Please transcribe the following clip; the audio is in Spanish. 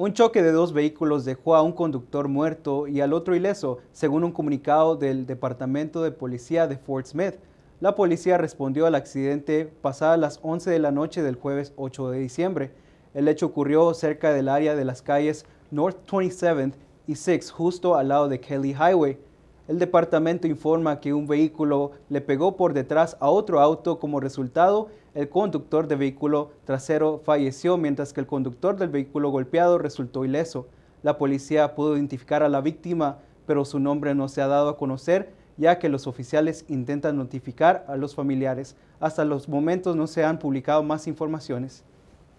Un choque de dos vehículos dejó a un conductor muerto y al otro ileso, según un comunicado del Departamento de Policía de Fort Smith. La policía respondió al accidente pasadas las 11 de la noche del jueves 8 de diciembre. El hecho ocurrió cerca del área de las calles North 27th y 6, justo al lado de Kelly Highway. El departamento informa que un vehículo le pegó por detrás a otro auto. Como resultado, el conductor del vehículo trasero falleció, mientras que el conductor del vehículo golpeado resultó ileso. La policía pudo identificar a la víctima, pero su nombre no se ha dado a conocer, ya que los oficiales intentan notificar a los familiares. Hasta los momentos no se han publicado más informaciones.